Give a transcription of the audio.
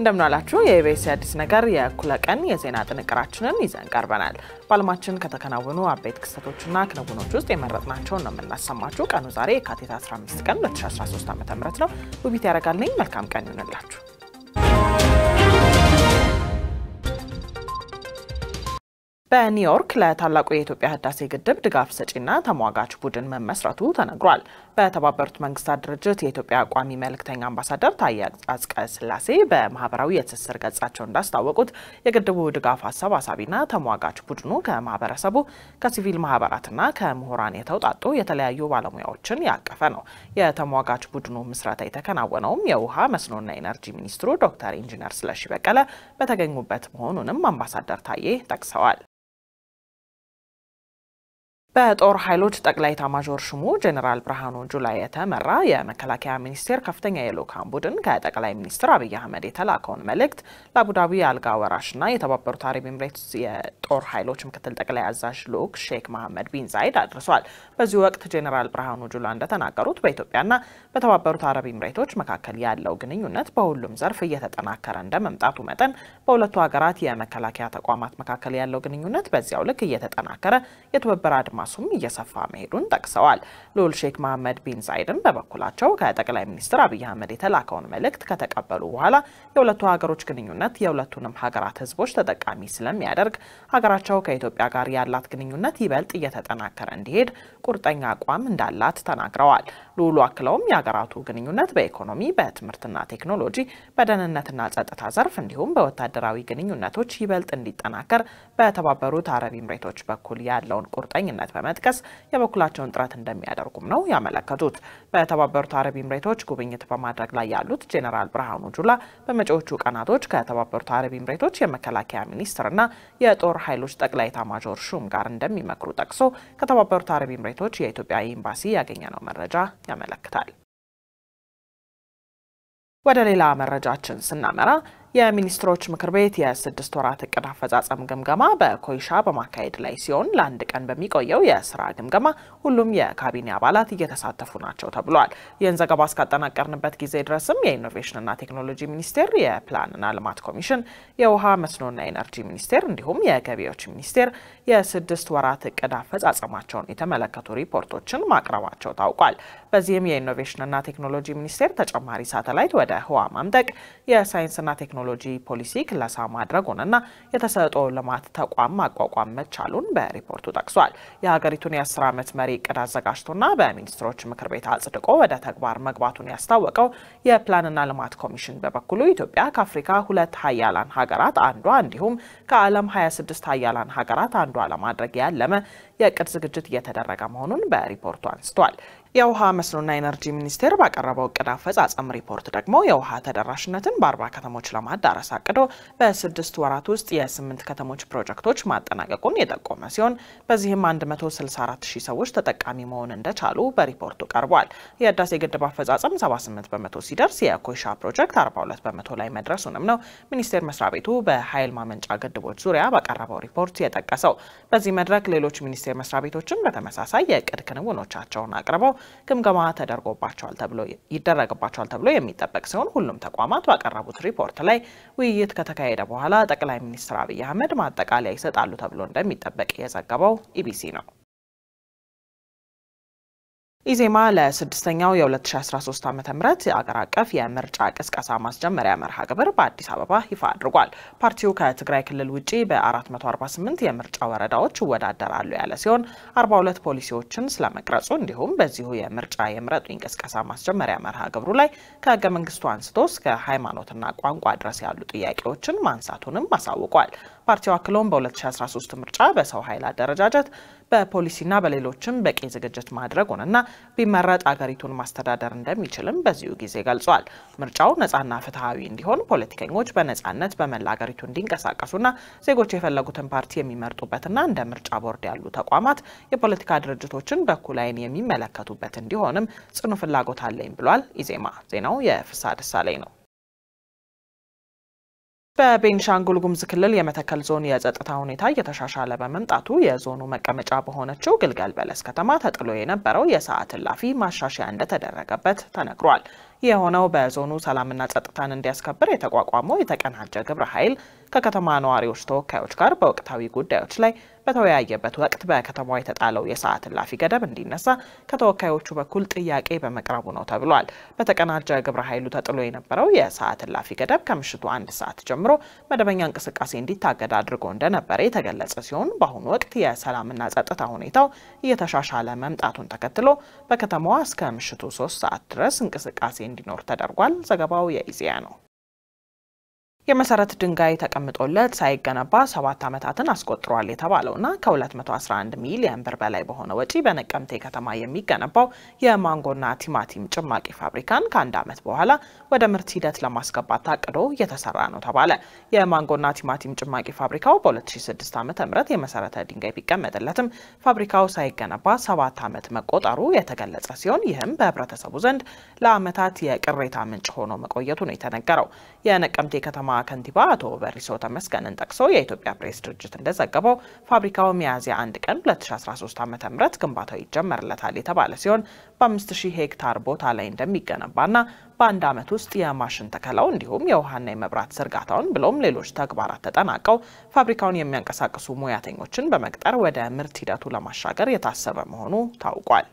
እንደምናላችሁ የኢቢኤስ አዲስ ነገር የእኩለ ቀን የዜና ጥንቅራችንን ይዘን ቀርበናል። በዓለማችን ከተከናወኑ አበይት ክስተቶችና ክንውኖች ውስጥ የመረጥናቸውን ነው የምናሰማችሁ። ቀኑ ዛሬ የካቲት 15 ቀን 2013 ዓ ም ነው። ውቢት ያደረጋልኝ መልካም ቀን ይሆንላችሁ። በኒውዮርክ ለታላቁ የኢትዮጵያ ህዳሴ ግድብ ድጋፍ ሰጪና ተሟጋች ቡድን መመስረቱ ተነግሯል። በተባበሩት መንግስታት ድርጅት የኢትዮጵያ ቋሚ መልእክተኛ አምባሳደር ታዬ አጽቀ ሥላሴ በማህበራዊ የትስስር ገጻቸው እንዳስታወቁት የግድቡ ድጋፍ አሰባሳቢና ተሟጋች ቡድኑ ከማህበረሰቡ ከሲቪል ማህበራትና ከምሁራን የተውጣጡ የተለያዩ ባለሙያዎችን ያቀፈ ነው። የተሟጋች ቡድኑ ምስረታ የተከናወነውም የውሃ መስኖና ኢነርጂ ሚኒስትሩ ዶክተር ኢንጂነር ስለሺ በቀለ በተገኙበት መሆኑንም አምባሳደር ታዬ ጠቅሰዋል። በጦር ኃይሎች ጠቅላይ ኤታማዦር ሹሙ ጀኔራል ብርሃኑ ጁላ የተመራ የመከላከያ ሚኒስቴር ከፍተኛ የልዑካን ቡድን ከጠቅላይ ሚኒስትር አብይ አህመድ የተላከውን መልእክት ለአቡዳቢ አልጋ ወራሽና የተባበሩት አረብ ኤምሬትስ የጦር ኃይሎች ምክትል ጠቅላይ አዛዥ ልዑክ ሼክ መሐመድ ቢን ዛይድ አድርሷል። በዚህ ወቅት ጀኔራል ብርሃኑ ጁላ እንደተናገሩት በኢትዮጵያና በተባበሩት አረብ ኤምሬቶች መካከል ያለው ግንኙነት በሁሉም ዘርፍ እየተጠናከረ እንደ መምጣቱ መጠን በሁለቱ ሀገራት የመከላከያ ተቋማት መካከል ያለው ግንኙነት በዚያው ልክ እየተጠናከረ የትብብር አድማ አድማሱም እየሰፋ መሄዱን ጠቅሰዋል። ልዑል ሼክ መሐመድ ቢን ዛይድም በበኩላቸው ከጠቅላይ ሚኒስትር አብይ አህመድ የተላከውን መልእክት ከተቀበሉ በኋላ የሁለቱ ሀገሮች ግንኙነት የሁለቱንም ሀገራት ህዝቦች ተጠቃሚ ስለሚያደርግ ሀገራቸው ከኢትዮጵያ ጋር ያላት ግንኙነት ይበልጥ እየተጠናከረ እንዲሄድ ቁርጠኛ አቋም እንዳላት ተናግረዋል። ልዑሉ አክለውም የሀገራቱ ግንኙነት በኢኮኖሚ፣ በትምህርትና ቴክኖሎጂ፣ በደህንነትና ጸጥታ ዘርፍ እንዲሁም በወታደራዊ ግንኙነቶች ይበልጥ እንዲጠናከር በተባበሩት አረብ ምሬቶች በኩል ያለውን ቁርጠኝነት በመጥቀስ የበኩላቸውን ጥረት እንደሚያደርጉም ነው ያመለከቱት። በተባበሩት አረብ ኤምሬቶች ጉብኝት በማድረግ ላይ ያሉት ጄኔራል ብርሃኑ ጁላ በመጪዎቹ ቀናቶች ከተባበሩት አረብ ኤምሬቶች የመከላከያ ሚኒስትርና የጦር ኃይሎች ጠቅላይ ኤታማዦር ሹም ጋር እንደሚመክሩ ጠቅሶ ከተባበሩት አረብ ኤምሬቶች የኢትዮጵያ ኤምባሲ ያገኘነው መረጃ ያመለክታል። ወደ ሌላ መረጃችን ስናመራ የሚኒስትሮች ምክር ቤት የስድስት ወራት እቅድ አፈጻጸም ግምገማ በኮይሻ በማካሄድ ላይ ሲሆን ለአንድ ቀን በሚቆየው የስራ ግምገማ ሁሉም የካቢኔ አባላት እየተሳተፉ ናቸው ተብሏል። ይህን ዘገባ እስካጠናቀርንበት ጊዜ ድረስም የኢኖቬሽንና ቴክኖሎጂ ሚኒስቴር፣ የፕላንና ልማት ኮሚሽን፣ የውሃ መስኖና ኤነርጂ ሚኒስቴር እንዲሁም የገቢዎች ሚኒስቴር የስድስት ወራት እቅድ አፈጻጸማቸውን የተመለከቱ ሪፖርቶችን ማቅረባቸው ታውቋል። በዚህም የኢኖቬሽንና ቴክኖሎጂ ሚኒስቴር ተጨማሪ ሳተላይት ወደ ህዋ ማምጠቅ የሳይንስና ቴክኖሎጂ ቴክኖሎጂ ፖሊሲ ክለሳ ማድረጉንና የተሰጥኦ ልማት ተቋም ማቋቋም መቻሉን በሪፖርቱ ጠቅሷል። የሀገሪቱን የአስር ዓመት መሪ እቅድ አዘጋጅቶና በሚኒስትሮች ምክር ቤት አጽድቆ ወደ ተግባር መግባቱን ያስታወቀው የፕላንና ልማት ኮሚሽን በበኩሉ ኢትዮጵያ ከአፍሪካ ሁለት ሀያላን ሀገራት አንዷ እንዲሁም ከዓለም 26 ሀያላን ሀገራት አንዷ ለማድረግ ያለመ የእቅድ ዝግጅት እየተደረገ መሆኑን በሪፖርቱ አንስቷል። የውሃ መስኖና ኢነርጂ ሚኒስቴር ባቀረበው እቅድ አፈጻጸም ሪፖርት ደግሞ የውሃ ተደራሽነትን በአርባ ከተሞች ለማዳረስ አቅዶ በስድስት ወራት ውስጥ የስምንት ከተሞች ፕሮጀክቶች ማጠናቀቁን የጠቆመ ሲሆን በዚህም 164 ሺህ ሰዎች ተጠቃሚ መሆን እንደቻሉ በሪፖርቱ ቀርቧል። የህዳሴ ግድብ አፈጻጸም 78 በመቶ ሲደርስ የኮይሻ ፕሮጀክት 42 በመቶ ላይ መድረሱንም ነው ሚኒስቴር መስሪያ ቤቱ በኃይል ማመንጫ ግድቦች ዙሪያ ባቀረበው ሪፖርት የጠቀሰው። በዚህ መድረክ ሌሎች ሚኒስቴር መስሪያ ቤቶችም በተመሳሳይ የእቅድ ክንውኖቻቸውን አቅርበው ግምገማ ተደርጎባቸዋል ተብሎ ይደረግባቸዋል ተብሎ የሚጠበቅ ሲሆን ሁሉም ተቋማት ባቀረቡት ሪፖርት ላይ ውይይት ከተካሄደ በኋላ ጠቅላይ ሚኒስትር አብይ አህመድ ማጠቃለያ ይሰጣሉ ተብሎ እንደሚጠበቅ የዘገበው ኢቢሲ ነው። ኢዜማ ለስድስተኛው የ2013 ዓ ም የአገር አቀፍ የምርጫ ቅስቀሳ ማስጀመሪያ መርሃ ግብር በአዲስ አበባ ይፋ አድርጓል። ፓርቲው ከትግራይ ክልል ውጪ በ448 የምርጫ ወረዳዎች ይወዳደራሉ ያለ ሲሆን 42 ፖሊሲዎችን ስለመቅረጹ እንዲሁም በዚሁ የምርጫ የምረጡኝ ቅስቀሳ ማስጀመሪያ መርሃ ግብሩ ላይ ከህገ መንግስቱ አንስቶ እስከ ሃይማኖትና ቋንቋ ድረስ ያሉ ጥያቄዎችን ማንሳቱንም አሳውቋል። ፓርቲው አክሎም በ2013 ምርጫ በሰው ኃይል አደረጃጀት በፖሊሲና በሌሎችም በቂ ዝግጅት ማድረጉንና ቢመረጥ አገሪቱን ማስተዳደር እንደሚችልም በዚሁ ጊዜ ገልጿል። ምርጫው ነጻና ፍትሐዊ እንዲሆን ፖለቲከኞች በነጻነት በመላ አገሪቱ እንዲንቀሳቀሱና ዜጎች የፈለጉትን ፓርቲ የሚመርጡበትና እንደ ምርጫ ቦርድ ያሉ ተቋማት የፖለቲካ ድርጅቶችን በኩል አይን የሚመለከቱበት እንዲሆንም ጽኑ ፍላጎት አለኝ ብሏል። ኢዜማ ዜናው የፍሳ ደሳለኝ ነው። በቤንሻንጉል ጉሙዝ ክልል የመተከል ዞን የጸጥታ ሁኔታ እየተሻሻለ በመምጣቱ የዞኑ መቀመጫ በሆነችው ግልገል በለስ ከተማ ተጥሎ የነበረው የሰዓት እላፊ ማሻሻያ እንደተደረገበት ተነግሯል። የሆነው በዞኑ ሰላምና ጸጥታን እንዲያስከብር የተቋቋመው የተቀናጀ ግብረ ኃይል ከከተማ ነዋሪዎች ተወካዮች ጋር በወቅታዊ ጉዳዮች ላይ በተወያየበት ወቅት በከተማዋ የተጣለው የሰዓት እላፊ ገደብ እንዲነሳ ከተወካዮቹ በኩል ጥያቄ በመቅረቡ ነው ተብሏል። በተቀናጀ ግብረ ኃይሉ ተጥሎ የነበረው የሰዓት እላፊ ገደብ ከምሽቱ አንድ ሰዓት ጀምሮ መደበኛ እንቅስቃሴ እንዲታገድ አድርጎ እንደነበረ የተገለጸ ሲሆን በአሁኑ ወቅት የሰላምና ጸጥታ ሁኔታው እየተሻሻለ መምጣቱን ተከትሎ በከተማዋ እስከ ምሽቱ ሶስት ሰዓት ድረስ እንቅስቃሴ እንዲኖር ተደርጓል። ዘገባው የኢዜአ ነው። የመሰረት ድንጋይ ተቀምጦለት ሳይገነባ ሰባት ዓመታትን አስቆጥሯል የተባለውና ከ211 ሚሊዮን ብር በላይ በሆነ ወጪ በነቀምቴ ከተማ የሚገነባው የማንጎና ቲማቲም ጭማቂ ፋብሪካን ከአንድ ዓመት በኋላ ወደ ምርት ሂደት ለማስገባት ታቅዶ እየተሰራ ነው ተባለ። የማንጎና ቲማቲም ጭማቂ ፋብሪካው በ2006 ዓ ም የመሰረተ ድንጋይ ቢቀመጥለትም ፋብሪካው ሳይገነባ ሰባት ዓመት መቆጠሩ የተገለጸ ሲሆን ይህም በህብረተሰቡ ዘንድ ለዓመታት የቅሬታ ምንጭ ሆኖ መቆየቱ ነው የተነገረው። የነቀምቴ ከተማ ከተማ ከንቲባ አቶ በሪሶ ተመስገንን ጠቅሶ የኢትዮጵያ ፕሬስ ድርጅት እንደዘገበው ፋብሪካው ሚያዝያ አንድ ቀን 2013 ዓ ም ግንባታው ይጀመርለታል የተባለ ሲሆን በ5000 ሄክታር ቦታ ላይ እንደሚገነባና በአንድ ዓመት ውስጥ የማሽን ተከላው እንዲሁም የውሃና የመብራት ዝርጋታውን ብሎም ሌሎች ተግባራት ተጠናቀው ፋብሪካውን የሚያንቀሳቅሱ ሙያተኞችን በመቅጠር ወደ ምርት ሂደቱ ለማሻገር የታሰበ መሆኑ ታውቋል።